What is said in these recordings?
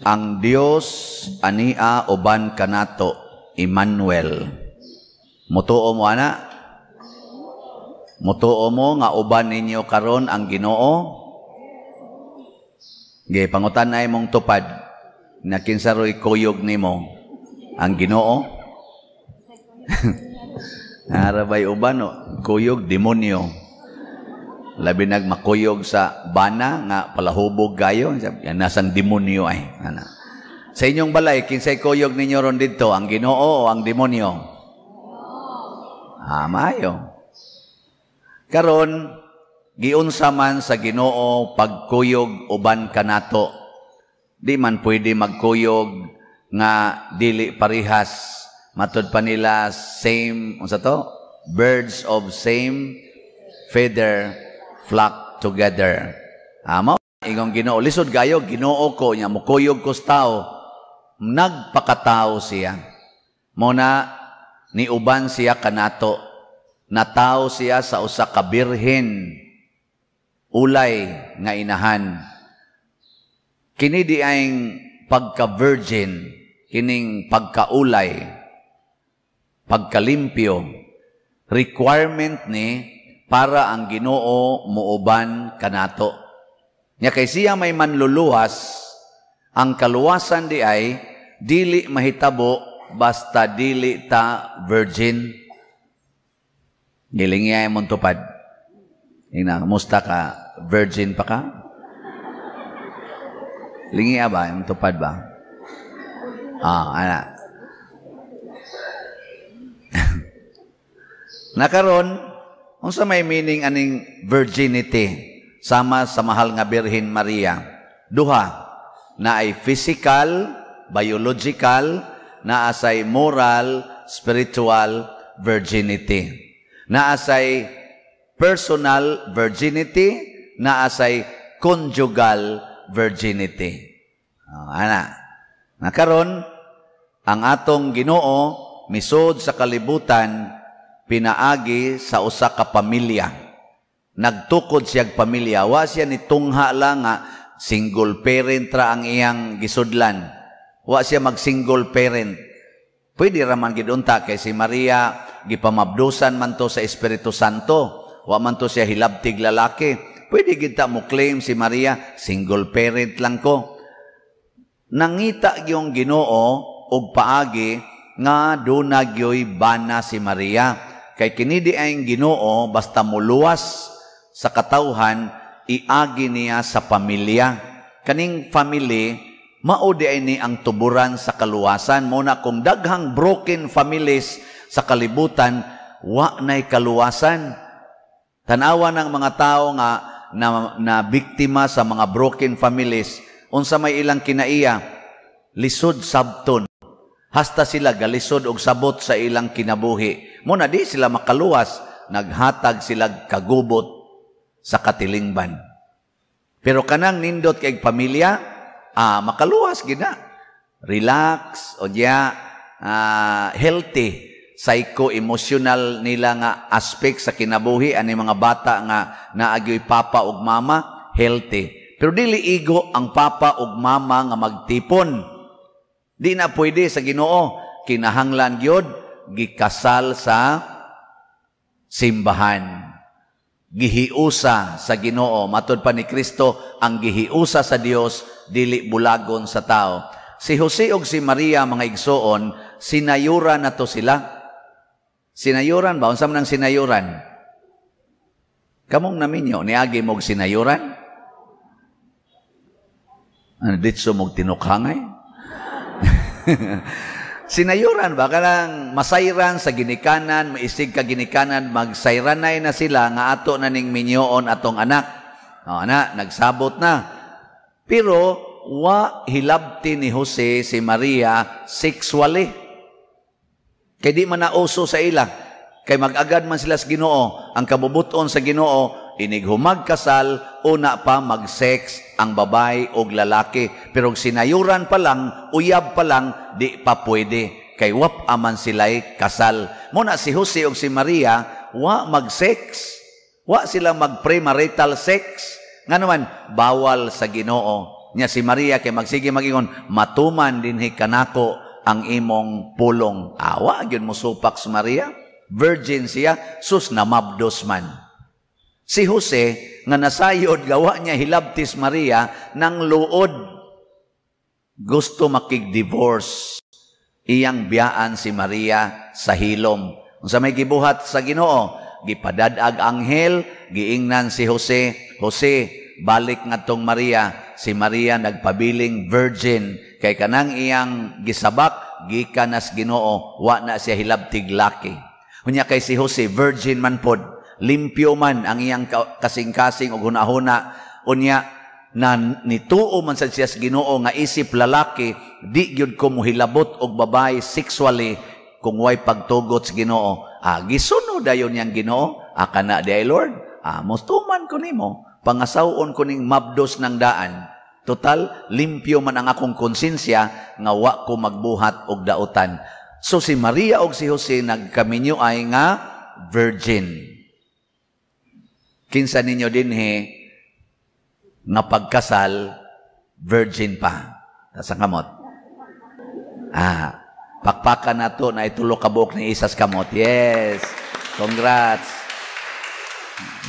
Ang Dios ania uban kanato Emmanuel. Mutuo mo ana? Mutuo mo nga uban ninyo karon ang Ginoo? Gay pangutan na mong tupad na kinsaroy kuyog nimo ang Ginoo? Arabay uban no, kuyog demonyo labi makuyog sa bana nga palahubog kayo yan nasan demonyo ay ana sa inyong balay kinsay kuyog ninyo ron didto ang Ginoo ang demonyo ah maayo karon giunsa man sa Ginoo pagkuyog uban kanato di man pwede magkuyog nga dili parihas matud pa nila same unsa to birds of same feather flock together. Amo? Ingong ginoo, lisod gayo, ginoo ko niya, mukuyog ko tao. Nagpakatao siya. Muna, niuban siya kanato. Natao siya sa usa ka birhen ulay nga inahan. Kini di aing pagka-virgin, kining pagka pagkaulay, pagkalimpyo, requirement ni para ang ginoo muuban kanato. Nya kay siya may manluluwas, ang kaluwasan di ay, dili mahitabo, basta dili ta virgin. Gilingi ay mong Ina, musta ka? Virgin pa ka? Lingi ba? Yung tupad ba? Ah, ana. Nakaroon, Unsa may meaning aning virginity sama sa mahal nga Birhen Maria? Duha na ay physical, biological, na asay moral, spiritual virginity. Na asay personal virginity, na asay conjugal virginity. Oh, ana. Nakaron ang atong Ginoo misod sa kalibutan pinaagi sa usa ka pamilya. Nagtukod siyag pamilya. Wa siya ni tungha lang nga single parent ra ang iyang gisudlan. Wa siya mag single parent. Pwede raman gidunta kay si Maria gipamabdusan man to sa Espiritu Santo. Wa man to siya hilabtig lalaki. Pwede kita mo claim si Maria, single parent lang ko. Nangita yung ginoo og paagi nga do nagyoy bana si Maria Kay kinidi ang ginoo, basta muluwas sa katawhan, iagi niya sa pamilya. Kaning family, mao di ni ang tuburan sa kaluwasan mo na kung daghang broken families sa kalibutan wa nay kaluwasan tanawa ng mga tao nga na, na biktima sa mga broken families unsa may ilang kinaiya lisod sabton hasta sila galisod og sabot sa ilang kinabuhi. Muna di sila makaluwas, naghatag sila kagubot sa katilingban. Pero kanang nindot kay pamilya, ah, makaluwas gina. Relax, o diya, ah, healthy, psycho-emotional nila nga aspect sa kinabuhi, ani mga bata nga naagyoy papa og mama, healthy. Pero dili igo ang papa og mama nga magtipon Di na pwede sa Ginoo kinahanglan gyud gikasal sa simbahan. Gihiusa sa Ginoo Matod pa ni Kristo ang gihiusa sa Dios dili bulagon sa tao. Si Jose ug si Maria mga igsoon sinayuran na to sila. Sinayuran ba? Unsa man ang sinayuran? Kamong naminyo niagi mo og sinayuran? Ano ditso mog tinukhangay? Sinayuran ba? Kanang masayran sa ginikanan, maisig ka ginikanan, magsayranay na sila nga ato na ning minyoon atong anak. O, ana, nagsabot na. Pero, wa hilabti ni Jose si Maria sexually. Kay di man nauso sa ila. Kay magagad man sila sa ginoo. Ang kabubuton sa ginoo, inig kasal una pa mag-sex ang babae o lalaki. Pero sinayuran pa lang, uyab pa lang, di pa pwede. Kay wap aman sila'y kasal. Muna si Jose o si Maria, wa mag-sex. Wa sila mag-premarital sex. Nga naman, bawal sa ginoo. Nya si Maria kay magsige magingon, matuman din hi kanako ang imong pulong. Awa, yun mo supak si Maria. Virgin siya, sus na mabdos man. Si Jose, nga nasayod, gawa niya hilabtis Maria ng luod. Gusto makig-divorce. Iyang biyaan si Maria sa hilom. Sa may gibuhat sa ginoo, gipadadag anghel, giingnan si Jose, Jose, balik nga tong Maria, si Maria nagpabiling virgin, kay kanang iyang gisabak, gikanas ginoo, wa na siya hilabtig laki. Unya kay si Jose, virgin man pod, limpyo man ang iyang kasing-kasing o hunahuna, unya na nituo man sa siya Ginoo nga isip lalaki di gyud ko mohilabot og babae sexually kung way pagtugot sa Ginoo ah gisunod ayon yang Ginoo aka ah, na di Lord ah mustuman ko nimo pangasawon ko ning mabdos ng daan total limpyo man ang akong konsensya nga wa ko magbuhat og daotan so si Maria og si Jose nagkaminyo ay nga virgin Kinsa ninyo dinhi nga pagkasal virgin pa sa kamot. Ah, pakpakan nato na itulo kabok ni isas kamot. Yes. Congrats.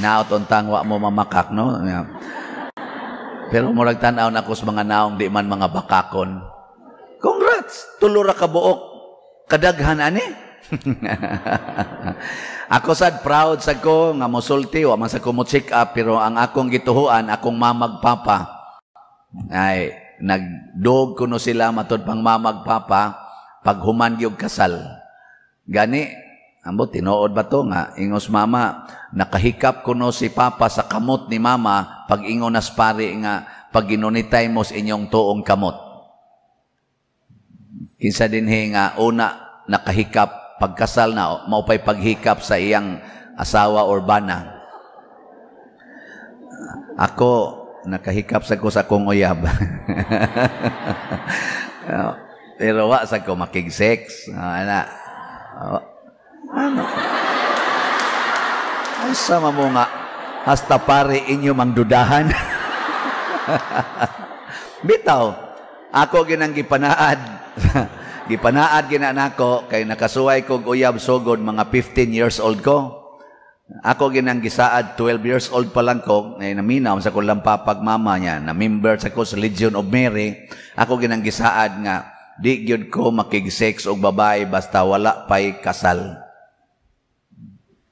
Naot untang wa mo mamakak no. Pero murag tan-aw na kus mga naong di man mga bakakon. Congrats. Tulo ra kabuok. Kadaghan ani. Eh? ako sad proud sa ko nga mosulti wa man sa ko mo check up pero ang akong gituhuan akong mamagpapa ay nagdog kuno sila matod pang mamagpapa pag human gyud kasal gani ambo tinuod ba to nga ingos mama nakahikap kuno si papa sa kamot ni mama pag ingon nas pare nga pag ginunitay mo sa inyong tuong kamot kinsa dinhi nga una nakahikap pagkasal na maupay paghikap sa iyang asawa or bana. Ako, nakahikap sa ko sa kong uyab. Pero wa sa ko makigsex. Oh, ah, ana. Oh. Ah, ano? Ay, sama mo nga. Hasta pare inyo mangdudahan. Bitaw, ako ginang gipanaad. Gipanaad gina nako kay nakasuway kog uyab sugod mga 15 years old ko. Ako ginang gisaad 12 years old pa lang ko ay naminaw sa kulang papagmama niya na member sa ko sa Legion of Mary. Ako ginang gisaad nga di gyud ko makigsex og babae basta wala pay kasal.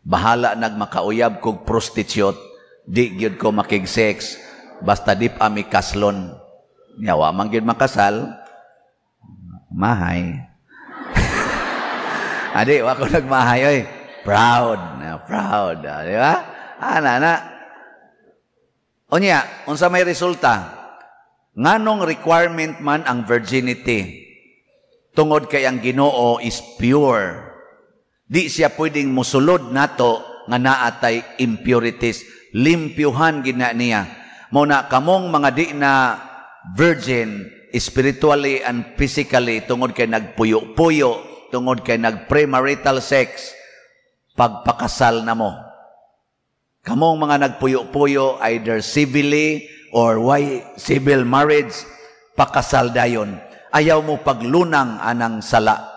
Bahala nagmakauyab kog prostitute di gyud ko makigsex basta di pa ami kaslon. Yawa man makasal Mahay. Adi, wa ko nagmahay, oy. Proud. Uh, proud. Ah, di ba? Ana na. O niya, unsa may resulta? Nganong requirement man ang virginity tungod kay ang Ginoo is pure. Di siya pwedeng musulod nato nga naatay impurities. Limpyuhan gina niya. Muna kamong mga di na virgin, spiritually and physically tungod kay nagpuyo-puyo, tungod kay nagpremarital sex, pagpakasal na mo. Kamong mga nagpuyo-puyo either civilly or why civil marriage, pakasal dayon. Ayaw mo paglunang anang sala.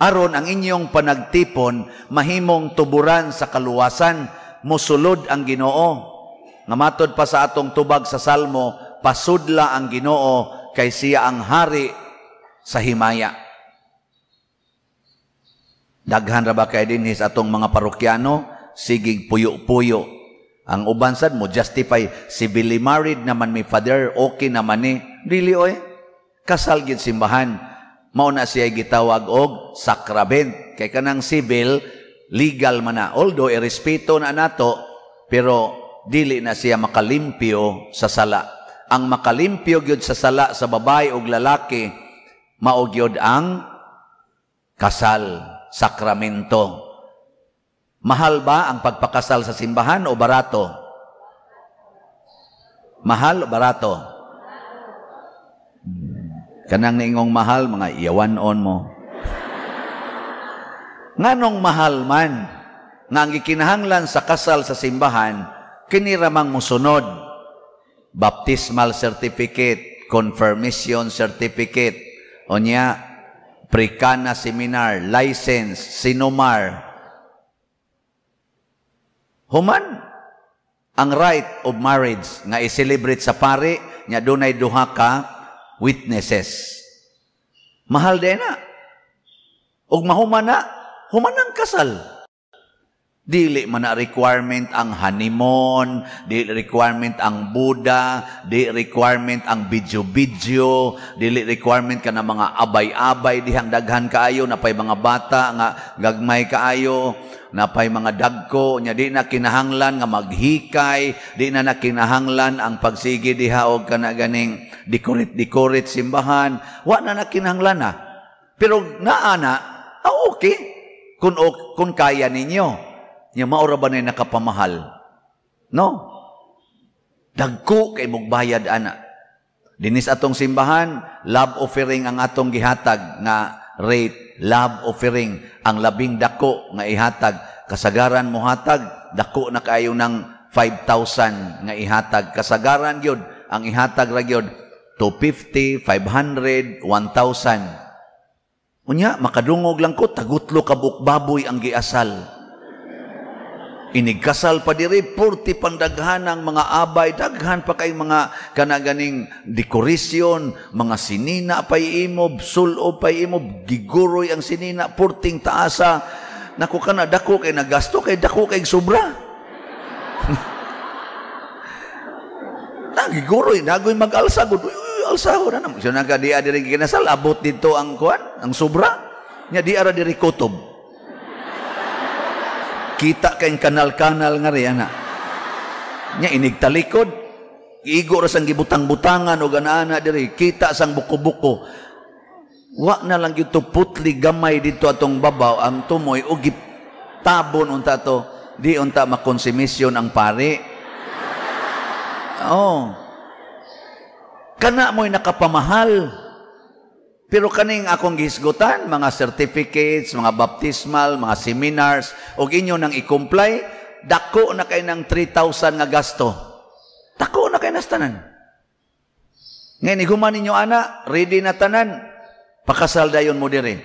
Aron ang inyong panagtipon mahimong tuburan sa kaluwasan, mosulod ang Ginoo. Namatod pa sa atong tubag sa Salmo, pasudla ang Ginoo kay siya ang hari sa himaya. Daghan ra ba kay dinhi sa atong mga parokyano sigig puyo-puyo. Ang uban mo justify si Billy married naman mi father okay naman ni dili oy. Kasal gid simbahan mao na siya gitawag og sakrament kay kanang civil, legal man na although irespeto na nato pero dili na siya makalimpyo sa sala ang makalimpyo gyud sa sala sa babay ug lalaki mao gyud ang kasal, sakramento. Mahal ba ang pagpakasal sa simbahan o barato? Mahal o barato? Hmm. Kanang ningong mahal, mga iyawan on mo. Nganong mahal man, nga ang gikinahanglan sa kasal sa simbahan, kiniramang musunod baptismal certificate, confirmation certificate, o niya, prikana seminar, license, sinomar. Human, ang right of marriage nga i sa pari, niya dunay duha ka witnesses. Mahal din na. Og mahuman na, human ang kasal. Dili man na requirement ang honeymoon, dili requirement ang Buddha, dili requirement ang video-video, dili requirement ka na mga abay-abay, dihang daghan kaayo, napay mga bata, nga gagmay kaayo, napay mga dagko, nya di na kinahanglan nga maghikay, di na nakinahanglan ang pagsigi diha og kana ganing dikorit-dikorit simbahan, wa na nakinahanglan na. Ah. Pero naana, na, ah, okay, kung, kung kaya ninyo nga maura ba na nakapamahal? No. Dagko kay mugbayad ana. Dinis atong simbahan, love offering ang atong gihatag nga rate, love offering ang labing dako nga ihatag. Kasagaran mo hatag, dako na kayo ng 5,000 nga ihatag. Kasagaran gyud ang ihatag ra gyud 250, 500, 1,000. Unya, makadungog lang ko, tagutlo ka bukbaboy ang giasal. Inigkasal pa diri, purti pandaghan ang mga abay, daghan pa kay mga kanaganing dekorasyon, mga sinina pa imo sulo pa imo giguroy ang sinina, purting taasa. Naku ka na, dako kay nagasto, kay dako kay sobra. Nagiguroy, nagoy mag-alsa, gudoy, alsaho na naman. So nagka di adiri kinasal, abot dito ang kuan, ang sobra. Nya di ara diri kutob. Kita kayong kanal-kanal nga rin, ana. Nya inigtalikod. Igo ra sang gibutang-butangan o ganaana diri. Kita sang buko-buko. Wa na lang gyud putli gamay dito atong babaw ang tumoy o tabon unta to. Di unta makonsimisyon ang pare. Oh. Kana mo'y nakapamahal. Pero kaning akong gihisgutan, mga certificates, mga baptismal, mga seminars, o inyo nang i-comply, dako na kay ng 3,000 nga gasto. Dako na kay nastanan. Ngayon, iguman ninyo, ana, ready na tanan. Pakasal dayon mo dire.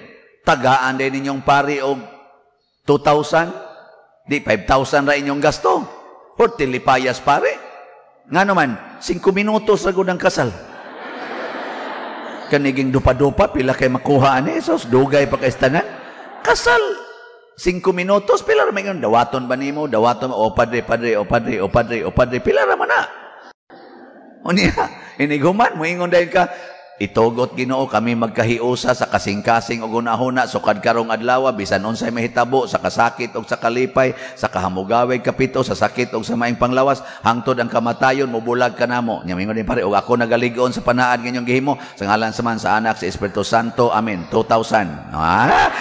Tagaan din ninyong pari og 2,000, di 5,000 ra inyong gasto. Or tilipayas pare. Nga naman, 5 minutos ra ng kasal kaniging dupa-dupa, pila kay makuha ni Jesus, dugay pa kay tanan. Kasal. Singko minutos, pila ra mayon dawaton ba nimo? Dawaton o padre, padre, o padre, o padre, o padre, pila ra man na. Unya, iniguman mo ingon dahil ka Itugot Ginoo kami magkahiusa sa kasing-kasing ug unahuna sukad karong adlaw bisan unsay mahitabo sa kasakit ug sa kalipay sa kahamugawig kapito sa sakit ug sa maing panglawas hangtod ang kamatayon mubulag kanamo. Nya mingon din pare ug ako nagaligon sa panaan ngayong gihimo sa ngalan sa man sa anak sa Espiritu Santo. Amen. 2000. Ah!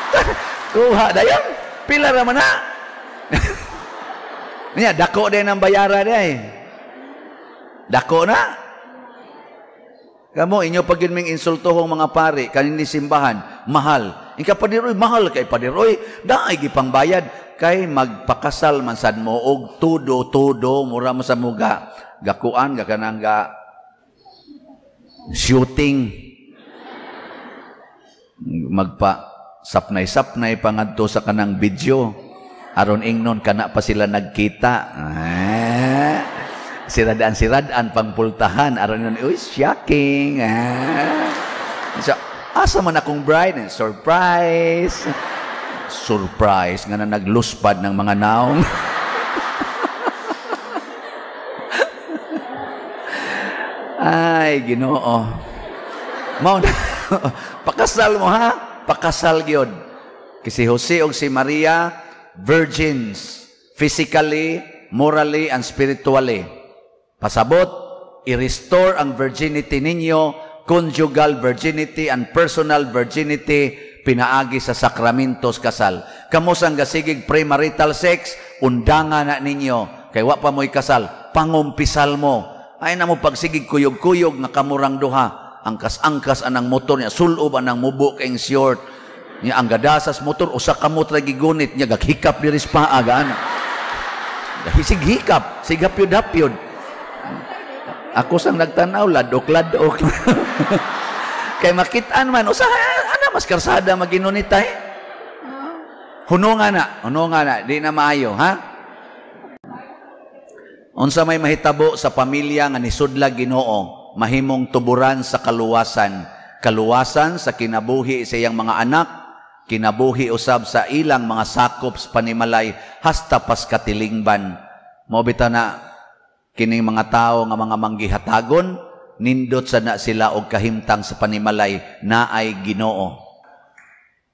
Kuha dayon. Pila ra man ha? Nya dako din ang bayara day. Eh. Dako na. Kamo inyo insulto hong mga pari kanini simbahan, mahal. Ika padiroy mahal kay padiroy, daay gipangbayad kay magpakasal man sad mo og tudo-tudo mura mo sa muga. Gakuan gakanang ga shooting magpa sapnay-sapnay pangadto sa kanang video aron ingnon kana pa sila nagkita. Ay. Ah siradaan-siradaan pangpultahan aron nun uy shocking ah. so asa man akong bride surprise surprise nga na nagluspad ng mga naong ay ginoo mao pakasal mo ha pakasal gyud kasi Jose og si Maria virgins physically morally and spiritually Pasabot, i-restore ang virginity ninyo, conjugal virginity and personal virginity, pinaagi sa sakramentos kasal. Kamo sang gasigig premarital sex, undangan na ninyo. Kay wa pa mo'y kasal, pangumpisal mo. Ay na mo pagsigig kuyog-kuyog na kamurang duha. Angkas-angkas anang motor niya, sulob anang mubo ang short. Niya ang gadasas motor, usa ka motor gigunit niya, gaghikap ni Rispa, agaan. Sig hikap, sigapyod-apyod. Ako sang nagtanaw, ladok-ladok. Kay makitaan man, usa, ana mas karsada maginunita Hunungan na, hununga na, di na maayo, ha? Unsa may mahitabo sa pamilya nga ni Sudla Ginoo, mahimong tuburan sa kaluwasan, kaluwasan sa kinabuhi sa iyang mga anak, kinabuhi usab sa ilang mga sakop sa panimalay hasta paskatilingban. Mao bitaw na Kining mga tao nga mga manggihatagon, nindot sa na sila og kahimtang sa panimalay na ay ginoo.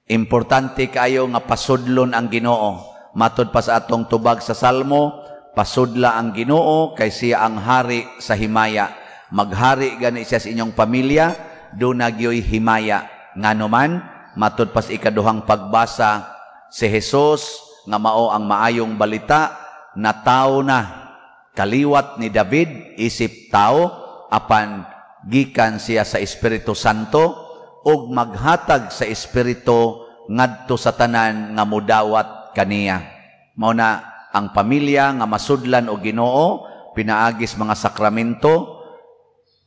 Importante kayo nga pasudlon ang ginoo. Matod pa sa atong tubag sa Salmo, pasudla ang ginoo kay siya ang hari sa himaya. Maghari gani siya sa inyong pamilya, do nagyoy himaya. Nga naman, matod pa sa ikaduhang pagbasa si Jesus nga mao ang maayong balita na tao na kaliwat ni David isip tao apan gikan siya sa Espiritu Santo ug maghatag sa Espiritu ngadto sa tanan nga mudawat kaniya mao na ang pamilya nga masudlan og Ginoo pinaagis mga sakramento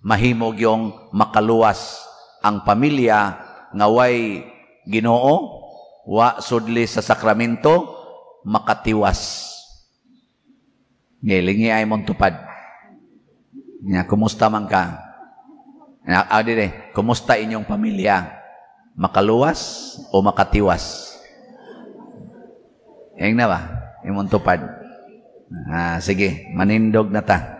mahimog yung makaluwas ang pamilya nga way Ginoo wa sudli sa sakramento makatiwas Ngilingi ay mong tupad. Nga, kumusta man ka? Nga, ah, dire, kumusta inyong pamilya? Makaluwas o makatiwas? Yang na ba? Imong tupad. Ah, sige, manindog na ta.